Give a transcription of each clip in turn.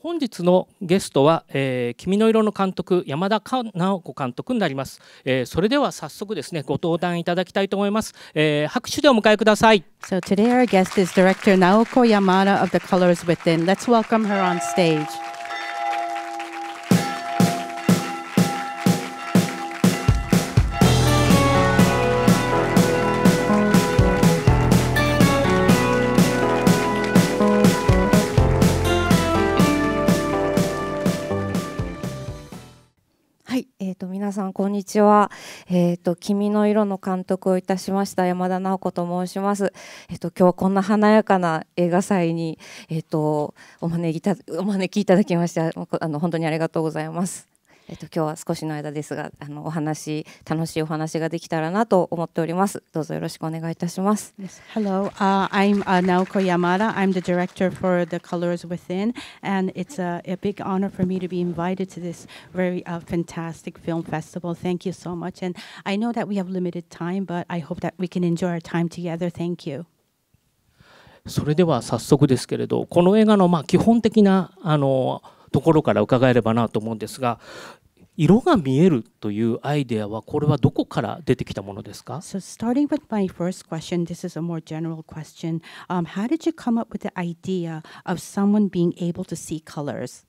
本日のゲストは、えー、君の色の監督山田直子監督になります、えー、それでは早速ですねご登壇いただきたいと思います、えー、拍手でお迎えください So today our guest is director Naoko Yamada of The Colors Within Let's welcome her on stage と皆さんこんにちは。えっ、ー、と君の色の監督をいたしました山田直子と申します。えっ、ー、と今日はこんな華やかな映画祭にえっ、ー、とお招きいたお招きいただきましてあの本当にありがとうございます。えっと、今日は少しの間ですがあのお話楽しいお話ができたらなと思っておりますどうぞよろしくお願いいたします yes. Hello、uh, I'm、uh, Naoko Yamada I'm the director for The Colors Within and it's a, a big honor for me to be invited to this very uh, fantastic film festival thank you so much and I know that we have limited time but I hope that we can enjoy our time together thank you それでは早速ですけれどこの映画のまあ基本的なあのところから伺えればなと思うんですが色が見えるというアイデアはこれはどこから出てきたものですか So starting with my first question, this is a more general question.、Um, how did you come up with the idea of someone being able to see colors?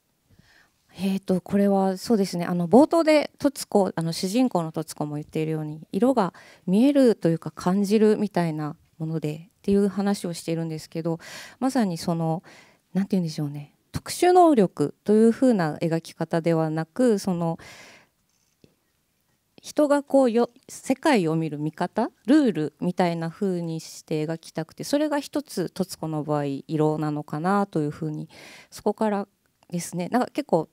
えっとこれはそうですねあの冒頭でトツコあの主人公のとつこも言っているように色が見えるというか感じるみたいなものでっていう話をしているんですけどまさにその何て言うんでしょうね特殊能力というふうな描き方ではなくその人がこうよ世界を見る見方ルールみたいな風にして描きたくてそれが一つ徹子の場合色なのかなというふうにそこからですねなんか結構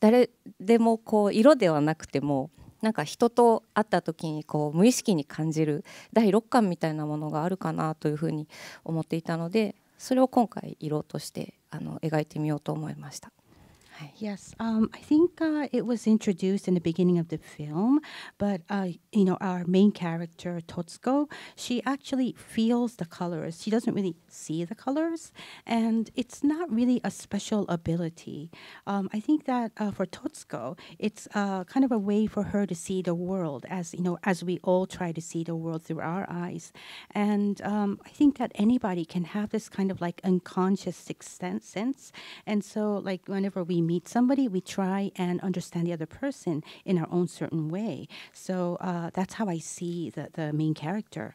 誰でもこう色ではなくてもなんか人と会った時にこう無意識に感じる第六感みたいなものがあるかなというふうに思っていたのでそれを今回色としてあの描いてみようと思いました。Yes, um, I think uh, it was introduced in the beginning of the film, but uh, you know our main character Totsuko, she actually feels the colors. She doesn't really see the colors, and it's not really a special ability. Um, I think that uh, for Totsuko, it's uh, kind of a way for her to see the world as you know as we all try to see the world through our eyes, and um, I think that anybody can have this kind of like unconscious sixth sense, and so like whenever we meet somebody, we try and understand the other person in our own certain way. So uh, that's how I see the, the main character.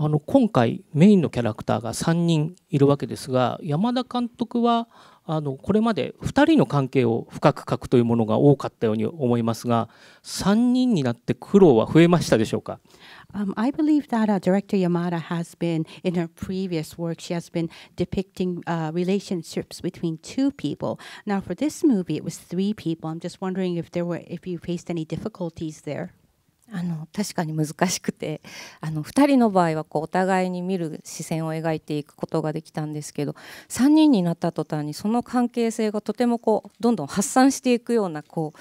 あの今回メインのキャラクターが3人いるわけですが山田監督はあのこれまで2人の関係を深く書くというものが多かったように思いますが3人になって苦労は増えましたでしょうか Um, I believe that uh, director Yamada has been, in her previous work, she has been depicting uh, relationships between two people. Now, for this movie, it was three people. I'm just wondering if there were, if you faced any difficulties there. あの確かに難しくてあの2人の場合はこうお互いに見る視線を描いていくことができたんですけど3人になった途端にその関係性がとてもこうどんどん発散していくようなこう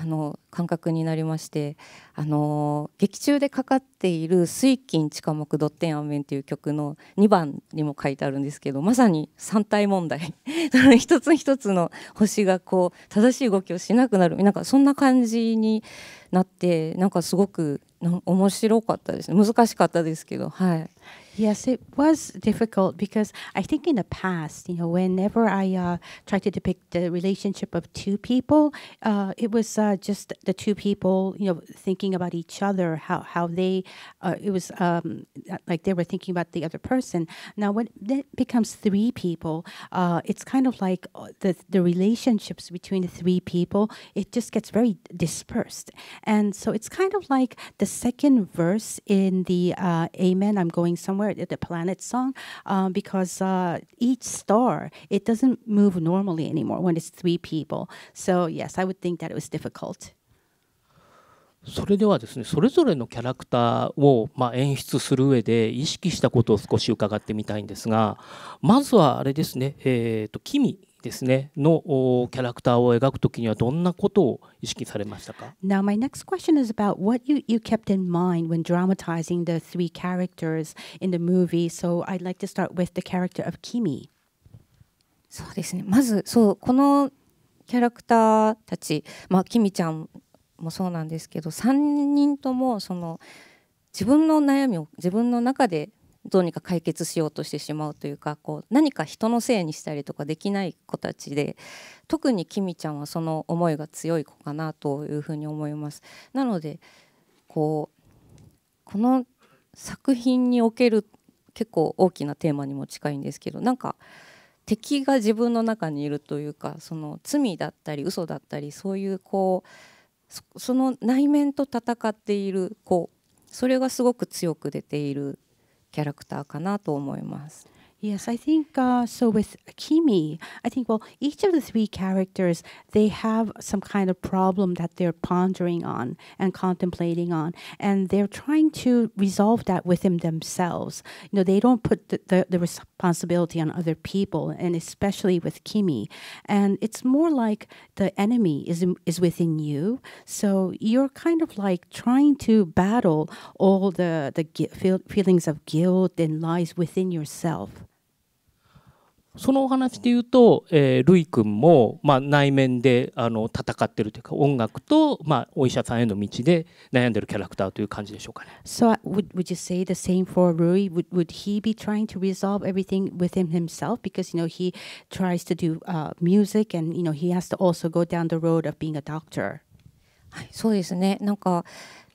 あの感覚になりましてあの劇中でかかっている「水金地下木ドッテンアメン」という曲の2番にも書いてあるんですけどまさに三体問題 一つ一つの星がこう正しい動きをしなくなるなんかそんな感じになってなんかすごく面白かったですね難しかったですけどはい。Yes, it was difficult because I think in the past, you know, whenever I uh, tried to depict the relationship of two people, uh, it was uh, just the two people, you know, thinking about each other, how how they, uh, it was um, like they were thinking about the other person. Now, when it becomes three people, uh, it's kind of like uh, the the relationships between the three people. It just gets very dispersed, and so it's kind of like the second verse in the Amen. I'm going somewhere heard the Planet song um, because uh, each star it doesn't move normally anymore when it's three people. So yes, I would think that it was difficult. それではですねそれぞれのキャラクターを、まあ、演出する上で意識したことを少し伺ってみたいんですがまずはあれですね、えーと、とキミですねのキャラクターを描くときにはどんなことを意識されましたか Now my next question is about what you, you kept in mind when dramatizing the three characters in the movie so I'd like to start with the character of Kimi そうですねまずそうこのキャラクターたちまあ k i m ミちゃんもそうなんですけど三人ともその自分の悩みを自分の中でどうにか解決しようとしてしまうというかこう何か人のせいにしたりとかできない子たちで特にきみちゃんはその思いが強い子かなというふうに思います。なのでこうこの作品における結構大きなテーマにも近いんですけどなんか敵が自分の中にいるというかその罪だったり嘘だったりそういうこうその内面と戦っている子それがすごく強く出ているキャラクターかなと思います。Yes, I think uh, so. With Kimi, I think well, each of the three characters they have some kind of problem that they're pondering on and contemplating on, and they're trying to resolve that within themselves. You know, they don't put the the, the responsibility on other people, and especially with Kimi. And it's more like the enemy is, is within you. So you're kind of like trying to battle all the, the feelings of guilt and lies within yourself. そのお話で言うと、えー、ルイ君も、まあ、内面であの戦ってるというか音楽と、まあ、お医者さんへの道で悩んでるキャラクターという感じでしょうかね。So would, would you say the same for Rui? Would, would he be trying to resolve everything within himself? Because you know he tries to do、uh, music and you know he has to also go down the road of being a doctor. はい、そうですね。なんか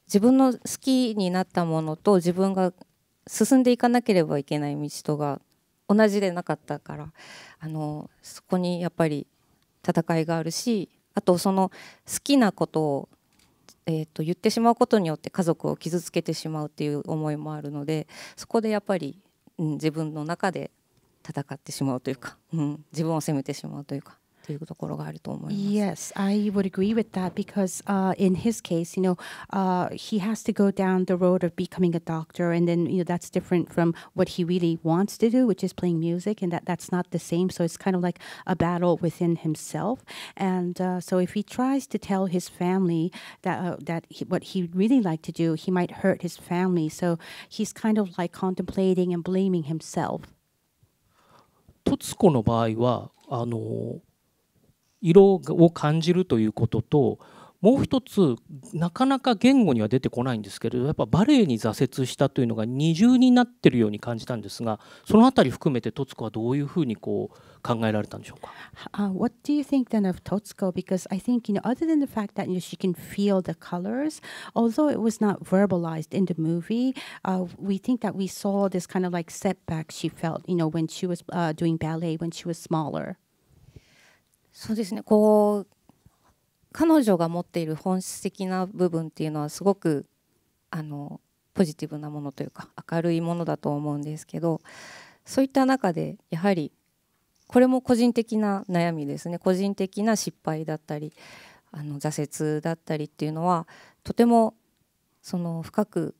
自分の好きになったものと自分が進んでいかなければいけない道とが同じでなかったからあのそこにやっぱり戦いがあるしあとその好きなことを、えー、と言ってしまうことによって家族を傷つけてしまうっていう思いもあるのでそこでやっぱり、うん、自分の中で戦ってしまうというか、うん、自分を責めてしまうというかというところがあると思います。Yes, I would agree with that because、uh, in his case, you know, uh, he has to go down the road of becoming a doctor, and then you know that's different from what he really wants to do, which is playing music, and that that's not the same. So it's kind of like a battle within himself. And uh, so if he tries to tell his family that uh, that he, what he really like to do, he might hurt his family. So he's kind of like contemplating and blaming himself. トツコの場合はあの色を感じるということともう一つなかなか言語には出てこないんですけれどやっぱバレエに挫折したというのが二重になってるように感じたんですがそのあたり含めてトツコはどういうふうにこう考えられたんでしょうか、uh, What do you think then of Totsuko? Because I think, you know, other than the fact that you know, she can feel the colors, although it was not verbalized in the movie, uh, we think that we saw this kind of like setback she felt, you know, when she was uh, doing ballet when she was smaller. そうですねこう彼女が持っている本質的な部分っていうのはすごくあのポジティブなものというか明るいものだと思うんですけどそういった中でやはりこれも個人的な悩みですね個人的な失敗だったりあの挫折だったりっていうのはとてもその深く、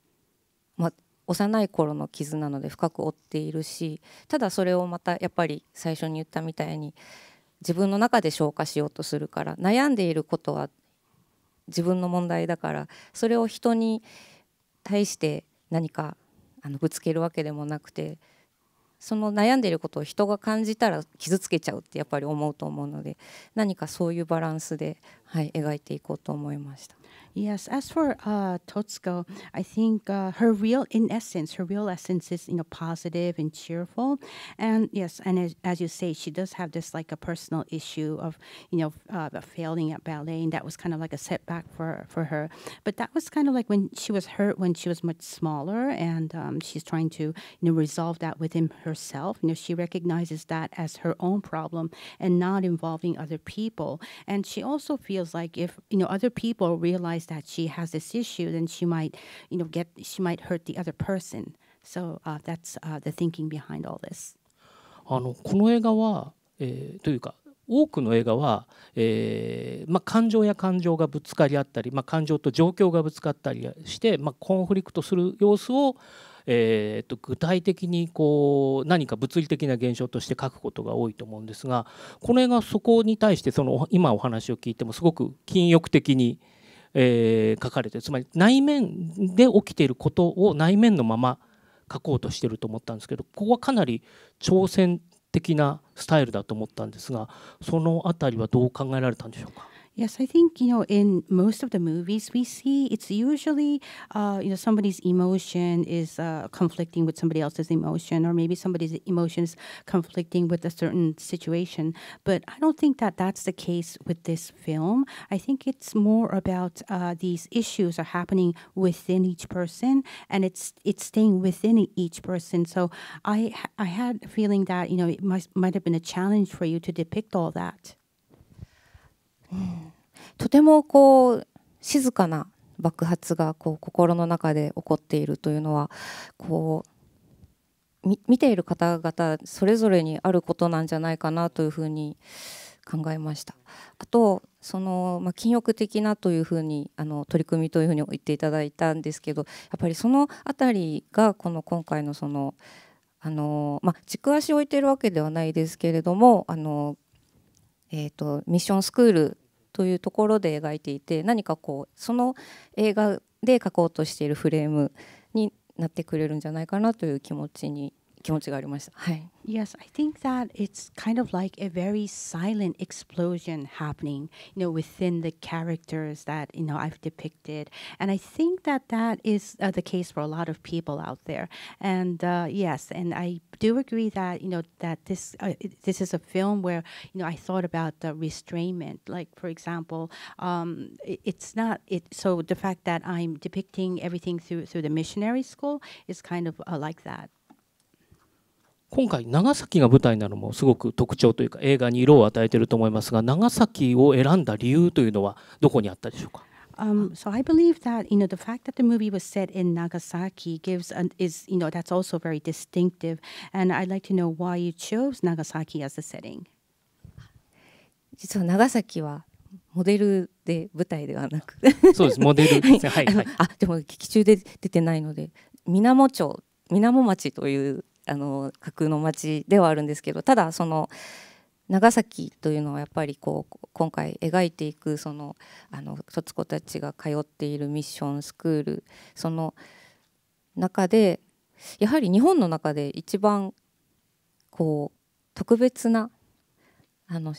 まあ、幼い頃の傷なので深く負っているしただそれをまたやっぱり最初に言ったみたいに自分の中で消化しようとするから悩んでいることは自分の問題だからそれを人に対して何かあのぶつけるわけでもなくてその悩んでいることを人が感じたら傷つけちゃうってやっぱり思うと思うので何かそういうバランスではい描いていこうと思いました。Yes, as for uh, Totsuko, I think uh, her real, in essence, her real essence is, you know, positive and cheerful. And yes, and as, as you say, she does have this like a personal issue of, you know, uh, failing at ballet. And that was kind of like a setback for, for her. But that was kind of like when she was hurt when she was much smaller. And um, she's trying to, you know, resolve that within herself. You know, she recognizes that as her own problem and not involving other people. And she also feels feels like if you know other people realize that she has this issue, then she might you know get she might hurt the other person. So uh, that's uh, the thinking behind all this. あのこの映画は、えー、というか多くの映画は、えーまあ、感情や感情がぶつかり合ったり、まあ、感情と状況がぶつかったりして、まあ、コンフリクトする様子をえー、と具体的にこう何か物理的な現象として書くことが多いと思うんですがこれがそこに対してその今お話を聞いてもすごく禁欲的に、え書かれてつまり内面で起きていることを内面のまま書こうとしてると思ったんですけどここはかなり挑戦的なスタイルだと思ったんですがその辺りはどう考えられたんでしょうか Yes, I think you know in most of the movies we see it's usually uh, you know somebody's emotion is uh, conflicting with somebody else's emotion, or maybe somebody's emotion is conflicting with a certain situation. But I don't think that that's the case with this film. I think it's more about uh, these issues are happening within each person, and it's it's staying within each person. So I I had a feeling that you know it might might have been a challenge for you to depict all that. とてもこう静かな爆発がこう心の中で起こっているというのはこう見ている方々それぞれにあることなんじゃないかなというふうに考えました。あとその、まあ、禁欲的なというふうにあの取り組みというふうに言っていただいたんですけどやっぱりその辺りがこの今回のそのあの、まあ、軸足を置いているわけではないですけれどもあの、えーとミッションスクールというところで描いていて何かこうその映画で描こうとしているフレームになってくれるんじゃないかなという気持ちに気持ちがありました。はい。Yes, I think that it's kind of like a very silent explosion happening, you know, within the characters that you know I've depicted, and I think that that is uh, the case for a lot of people out there. And uh, yes, and I do agree that you know that this uh, this is a film where you know I thought about the restraint. Like for example, um, it, it's not it. So the fact that I'm depicting everything through through the missionary school is kind of uh, like that. 今回長崎が舞台なのもすごく特徴というか映画に色を与えていると思いますが長崎を選んだ理由というのはどこにあったでしょうか Um, so I believe that you know the fact that the movie was set in Nagasaki gives an, is you know that's also very distinctive, and I'd like to know why you chose Nagasaki as the setting. 実は長崎はモデルで舞台ではなくそうですモデルですねはい、はい、あでも劇中で出てないので水面町水面町というあの架空の街ではあるんですけどただその長崎というのはやっぱりこう今回描いていくそのあの子たちが通っているミッションスクールその中でやはり日本の中で一番こう特別なあの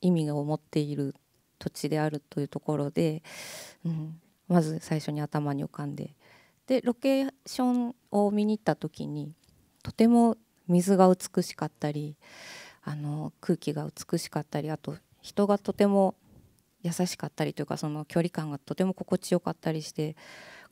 意味を持っている土地であるというところで、うん、まず最初に頭に浮かんででロケーションを見に行った時にとても水が美しかったりあの空気が美しかったりあと人がとても優しかったりというかその距離感がとても心地よかったりして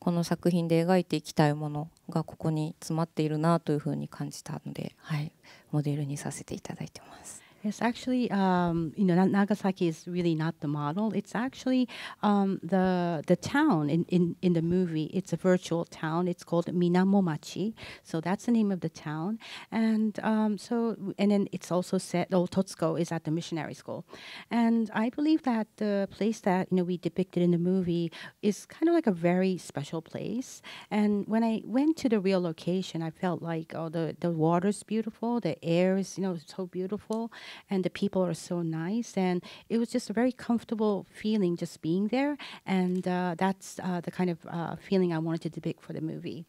この作品で描いていきたいものがここに詰まっているなというふうに感じたので、はい、モデルにさせていただいてます。It's actually, um, you know, Nagasaki is really not the model. It's actually um, the the town in, in, in the movie. It's a virtual town. It's called Minamomachi. So that's the name of the town. And um, so, and then it's also said, oh, Totsuko is at the missionary school. And I believe that the place that, you know, we depicted in the movie is kind of like a very special place. And when I went to the real location, I felt like, oh, the, the water's beautiful. The air is, you know, so beautiful. and the people are so nice, and it was just a very comfortable feeling just being there, and uh, that's uh, the kind of uh, feeling I wanted to depict for the movie.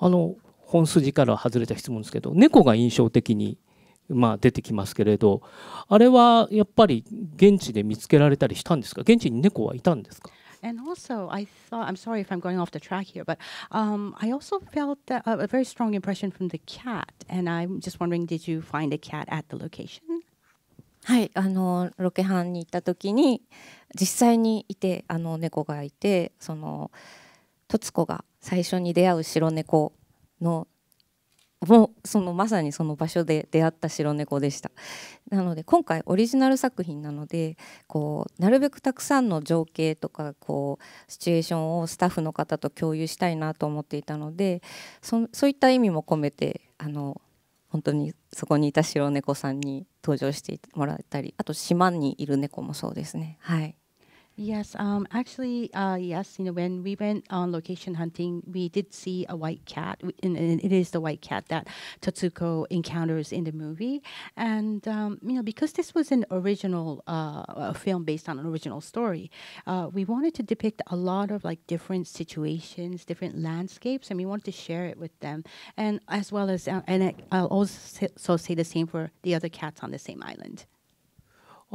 あの本筋から外れた質問ですけど、猫が印象的にまあ、出てきますけれどあれはやっぱり現地で見つけられたりしたんですか現地に猫はいたんですか And also, I thought, I'm sorry if I'm going off the track here, but um, I also felt that, uh, a very strong impression from the cat. And I'm just wondering, did you find a cat at the location? はい、あのロケハンに行った時に実際にいてあの猫がいてそのトツ子が最初に出会う白猫のもそのまさにその場所で出会った白猫でしたなので今回オリジナル作品なのでこうなるべくたくさんの情景とかこうシチュエーションをスタッフの方と共有したいなと思っていたのでそそういった意味も込めてあの本当にそこにいた白猫さんに登場してもらったりあと島にいる猫もそうですねはい。Yes, um, actually, uh, yes. You know, when we went on location hunting, we did see a white cat, and, and it is the white cat that Tatsuko encounters in the movie. And um, you know, because this was an original uh, film based on an original story, uh, we wanted to depict a lot of like different situations, different landscapes, and we wanted to share it with them, and as well as, uh, and I'll also say the same for the other cats on the same island.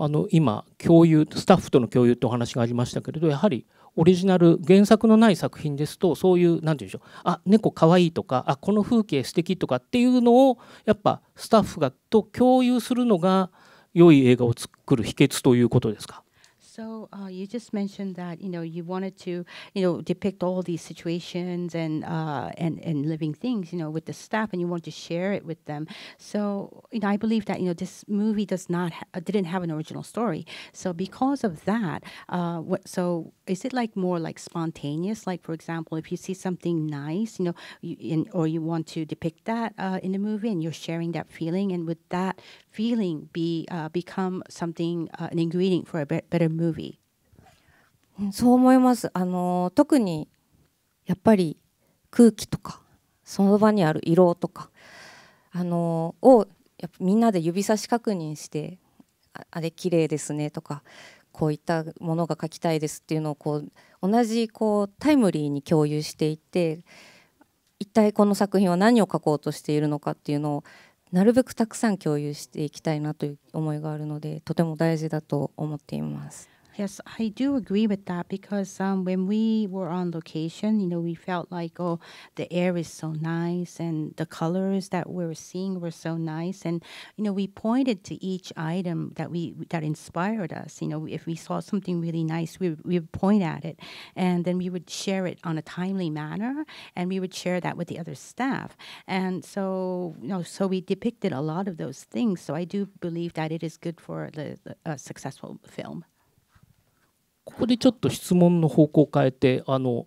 あの今共有スタッフとの共有ってお話がありましたけれどやはりオリジナル原作のない作品ですとそういう何て言うんでしょうあ猫かわいいとかあこの風景素敵とかっていうのをやっぱスタッフがと共有するのが良い映画を作る秘訣ということですか So uh, you just mentioned that you know you wanted to you know depict all these situations and uh, and and living things you know with the staff, and you want to share it with them. So you know I believe that you know this movie does not ha uh, didn't have an original story. So because of that, uh, what so is it like more like spontaneous? Like for example, if you see something nice, you know, you in, or you want to depict that uh, in the movie, and you're sharing that feeling, and with that feeling be、uh, become something、uh, an ingredient for a better movie そう思いますあの特にやっぱり空気とかその場にある色とかあのをやみんなで指差し確認してあれ綺麗ですねとかこういったものが描きたいですっていうのをこう同じこうタイムリーに共有していって一体この作品は何を描こうとしているのかっていうのをなるべくたくさん共有していきたいなという思いがあるのでとても大事だと思っています。Yes, I do agree with that because um, when we were on location, you know, we felt like, oh, the air is so nice and the colors that we were seeing were so nice. And, you know, we pointed to each item that we that inspired us. You know, if we saw something really nice, we, we would point at it and then we would share it on a timely manner and we would share that with the other staff. And so, you know, so we depicted a lot of those things. So I do believe that it is good for the, the uh, successful film. ここでちょっと質問の方向を変えてあの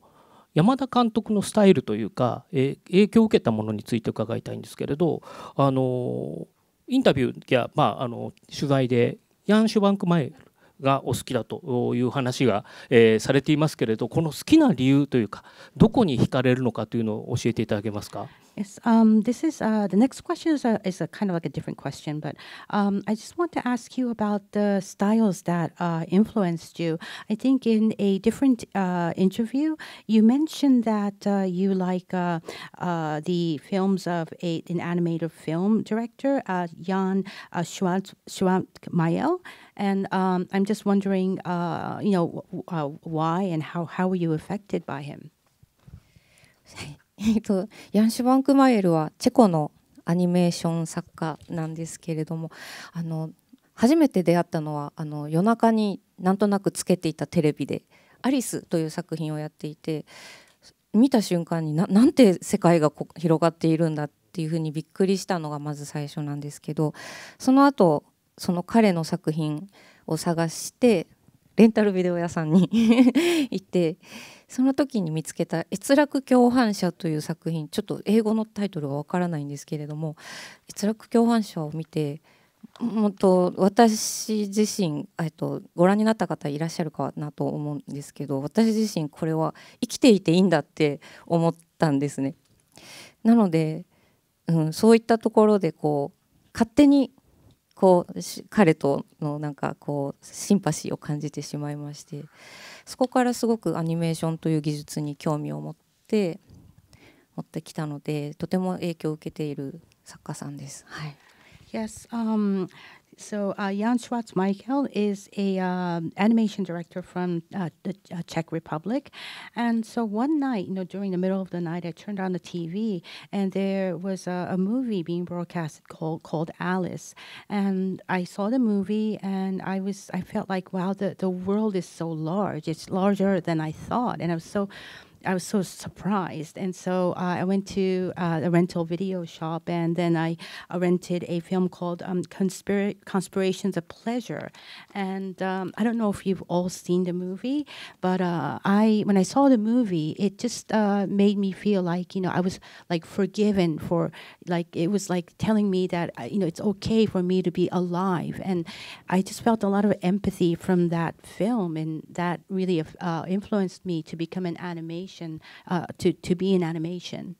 山田監督のスタイルというか、え影響を受けたものについて伺いたいんですけれどあのインタビューや、まあ、あの取材でヤン・シュバンク・マイがお好きだという話が、えー、されていますけれどこの好きな理由というかどこに惹かれるのかというのを教えていただけますか。Yes, um, this is uh, the next question is a, is a kind of like a different question, but um, I just want to ask you about the styles that uh, influenced you. I think in a different uh, interview, you mentioned that uh, you like uh, uh, the films of a, an animated film director, Jan uh, and um, I'm just wondering, you know, why and how, how were you affected by him? えっと、ヤンシュ・バンクマイエルはチェコのアニメーション作家なんですけれどもあの初めて出会ったのはあの夜中になんとなくつけていたテレビで「アリス」という作品をやっていて見た瞬間にななんて世界が広がっているんだっていうふうにびっくりしたのがまず最初なんですけどその後その彼の作品を探してレンタルビデオ屋さんに 行ってその時に見つけた「閲楽共犯者」という作品ちょっと英語のタイトルがわからないんですけれども閲楽共犯者を見てもっと私自身とご覧になった方いらっしゃるかなと思うんですけど私自身これは生きていていいんだって思ったんですね。なので、うん、そういったところでこう勝手にこう彼とのなんかこうシンパシーを感じてしまいましてそこからすごくアニメーションという技術に興味を持って持ってきたのでとても影響を受けている作家さんです。はい Yes, um, So uh, Jan Schwartz Michael is a um, animation director from uh, the uh, Czech Republic, and so one night, you know, during the middle of the night, I turned on the TV, and there was a, a movie being broadcast called called Alice, and I saw the movie, and I was I felt like wow, the the world is so large. It's larger than I thought, and I was so I was so surprised. And so uh, I went to uh, a rental video shop and then I uh, rented a film called um, Conspirations of Pleasure. And um, I don't know if you've all seen the movie, but uh, I when I saw the movie, it just uh, made me feel like, you know, I was like forgiven for like it was like telling me that, uh, you know, it's okay for me to be alive. And I just felt a lot of empathy from that film and that really influenced me to become an animation animation, uh, to, to be in animation.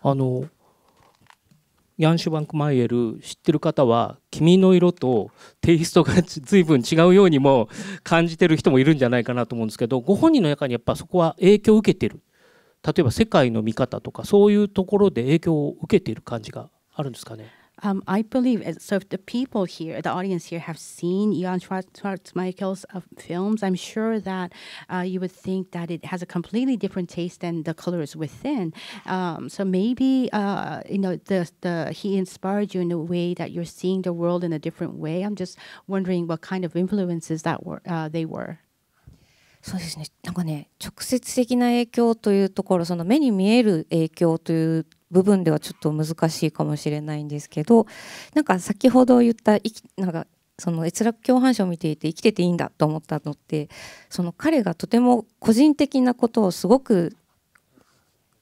あのヤン・シュバンクマイエル知ってる方は「君の色」とテイストが随分違うようにも感じてる人もいるんじゃないかなと思うんですけどご本人の中にやっぱそこは影響を受けてる例えば世界の見方とかそういうところで影響を受けている感じがあるんですかね。Um, I believe so. If the people here, the audience here, have seen Ian Schwarzmeichel's uh, um, films, I'm sure that uh, you would think that it has a completely different taste than the colors within. Um, so maybe uh, you know the the he inspired you in a way that you're seeing the world in a different way. I'm just wondering what kind of influences that were uh, they were. そうですね。なんかね、直接的な影響というところ、その目に見える影響という部分ではちょっと難しいかもしれないんですけどなんか先ほど言ったなんかその閲楽共犯者を見ていて生きてていいんだと思ったのってその彼がとても個人的なことをすごく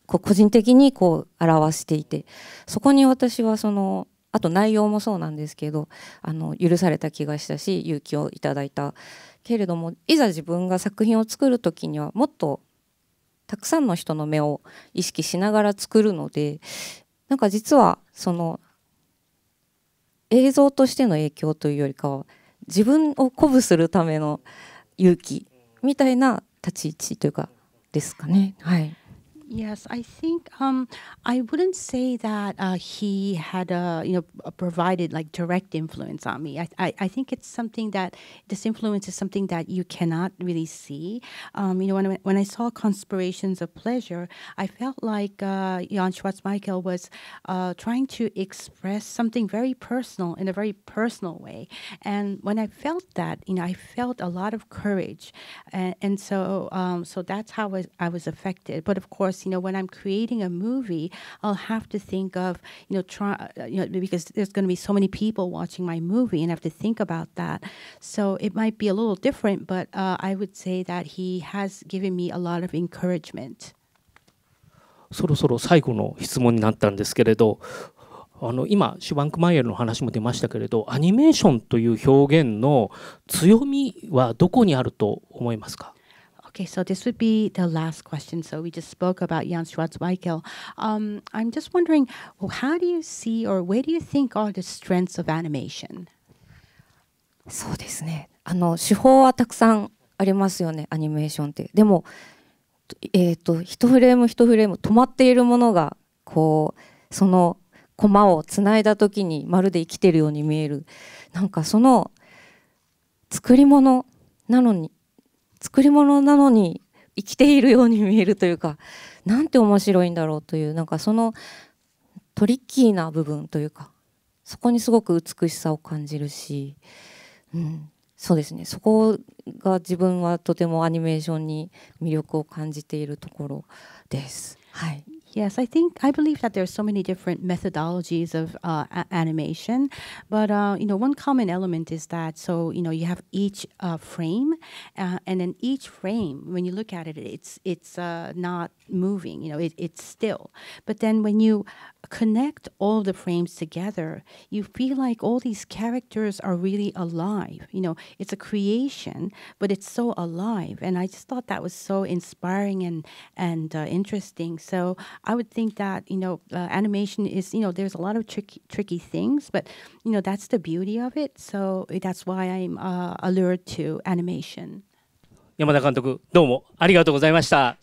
こう個人的にこう表していてそこに私はそのあと内容もそうなんですけどあの許された気がしたし勇気をいただいたけれどもいざ自分が作品を作る時にはもっとたくさんの人の目を意識しながら作るのでなんか実はその映像としての影響というよりかは自分を鼓舞するための勇気みたいな立ち位置というかですかね。はい Yes, I think um, I wouldn't say that uh, he had a you know provided like direct influence on me. I, I, I think it's something that this influence is something that you cannot really see. Um, you know, when I, when I saw Conspirations of Pleasure, I felt like uh, Jan Schwarzmichael was uh, trying to express something very personal in a very personal way. And when I felt that, you know, I felt a lot of courage, and, and so um, so that's how I was, I was affected. But of course you know when I'm creating a movie, I'll have to think of you know try you know because there's going to be so many people watching my movie, and I have to think about that. So it might be a little different, but uh, I would say that he has given me a lot of encouragement. そろそろ最後の質問になったんですけれどあの今シュバンクマイエルの話も出ましたけれどアニメーションという表現の強みはどこにあると思いますか Okay, so this would be the last question. So we just spoke about Jan Schwarzweikel. Um, I'm just wondering, well, how do you see or where do you think are the strengths of animation? そうですね。あの手法はたくさんありますよね、アニメーションって。でも、えっ、ー、と一フレーム一フレーム止まっているものがこうそのコマをつないだ時にまるで生きてるように見える。なんかその作り物なのに作り物なのに生きているように見えるというかなんて面白いんだろうというなんかそのトリッキーな部分というかそこにすごく美しさを感じるし、うん、そうですねそこが自分はとてもアニメーションに魅力を感じているところです。はい、Yes, I think I believe that there's so many different methodologies of uh, animation, but uh, you know one common element is that so you know you have each uh, frame, uh, and then each frame when you look at it, it's it's uh, not moving, you know it, it's still. But then when you connect all the frames together, you feel like all these characters are really alive. You know, it's a creation, but it's so alive. And I just thought that was so inspiring and and uh, interesting. So I would think that you know, uh, animation is you know, there's a lot of tricky tricky things, but you know, that's the beauty of it. So that's why I'm uh, allured to animation. 山田監督どうもありがとうございました。